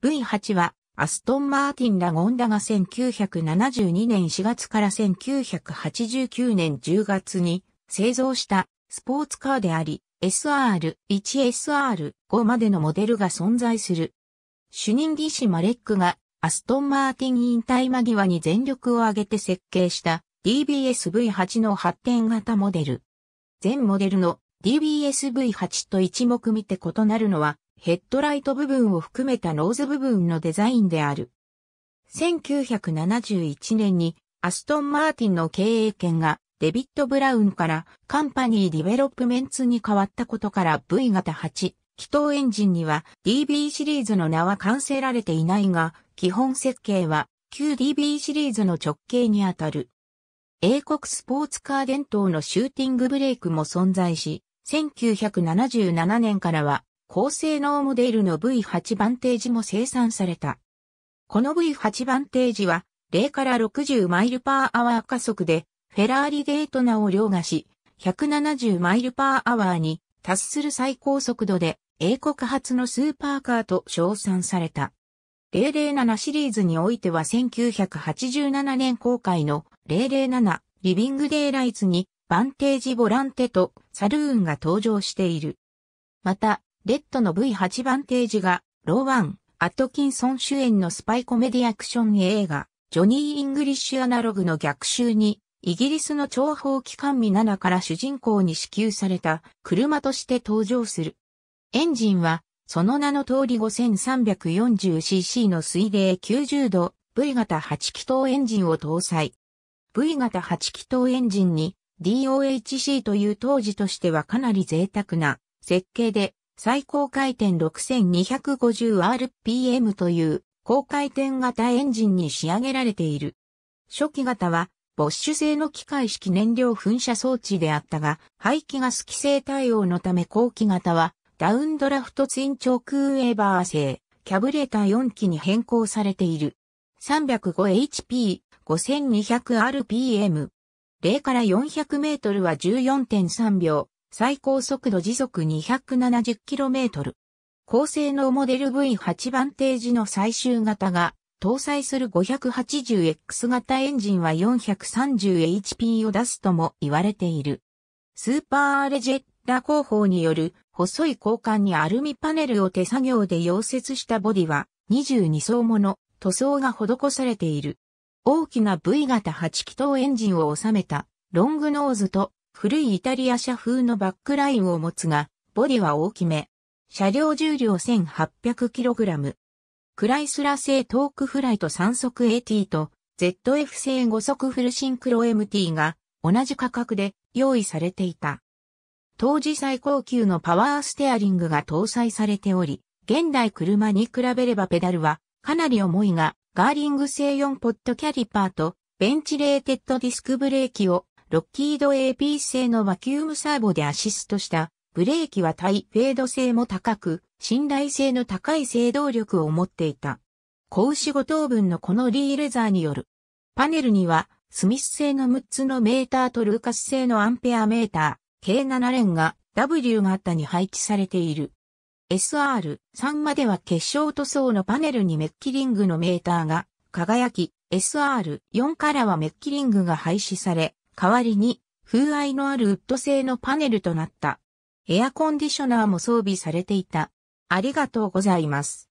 V8 は、アストン・マーティンラゴンダが1972年4月から1989年10月に製造したスポーツカーであり、SR、1SR、5までのモデルが存在する。主任技師マレックがアストン・マーティン引退間際に全力を挙げて設計した DBSV8 の発展型モデル。全モデルの DBSV8 と一目見て異なるのはヘッドライト部分を含めたノーズ部分のデザインである。1971年にアストン・マーティンの経営権がデビット・ブラウンからカンパニー・ディベロップメンツに変わったことから V 型8気筒エンジンには DB シリーズの名は完成られていないが、基本設計は q d b シリーズの直径にあたる。英国スポーツカー伝統のシューティングブレークも存在し、1977年からは高性能モデルの V8 バンテージも生産された。この V8 バンテージは0から60マイルパーアワー加速でフェラーリデートナを凌駕し170マイルパーアワーに達する最高速度で英国発のスーパーカーと称賛された。007シリーズにおいては1987年公開の007リビングデイライツにバンテージボランテとサルーンが登場している。また、レッドの V8 番テージが、ローワン、アットキンソン主演のスパイコメディアクション映画、ジョニー・イングリッシュ・アナログの逆襲に、イギリスの諜報機関ミナナから主人公に支給された車として登場する。エンジンは、その名の通り 5340cc の水冷90度 V 型8気筒エンジンを搭載。V 型8気筒エンジンに DOHC という当時としてはかなり贅沢な設計で最高回転 6250rpm という高回転型エンジンに仕上げられている。初期型はボッシュ製の機械式燃料噴射装置であったが、排気ガス規制対応のため後期型はダウンドラフトツインチョクウェーバー製キャブレーター4機に変更されている。305HP、5200rpm。0から400メートルは14.3秒。最高速度時速 270km。高性能モデル V8 番テージの最終型が搭載する 580X 型エンジンは 430HP を出すとも言われている。スーパーレジェッラ工法による細い交換にアルミパネルを手作業で溶接したボディは22層もの塗装が施されている。大きな V 型8気筒エンジンを収めたロングノーズと古いイタリア車風のバックラインを持つが、ボディは大きめ。車両重量 1800kg。クライスラ製トークフライト3速 AT と ZF 製5速フルシンクロ MT が同じ価格で用意されていた。当時最高級のパワーステアリングが搭載されており、現代車に比べればペダルはかなり重いが、ガーリング製4ポットキャリパーとベンチレーテッドディスクブレーキをロッキード AP 製のマキュームサーボでアシストしたブレーキは対フェード性も高く、信頼性の高い制動力を持っていた。子牛五等分のこのリーレザーによる。パネルには、スミス製の6つのメーターとルーカス製のアンペアメーター、計7連が W 型に配置されている。SR3 までは結晶塗装のパネルにメッキリングのメーターが輝き、SR4 からはメッキリングが廃止され、代わりに風合いのあるウッド製のパネルとなった。エアコンディショナーも装備されていた。ありがとうございます。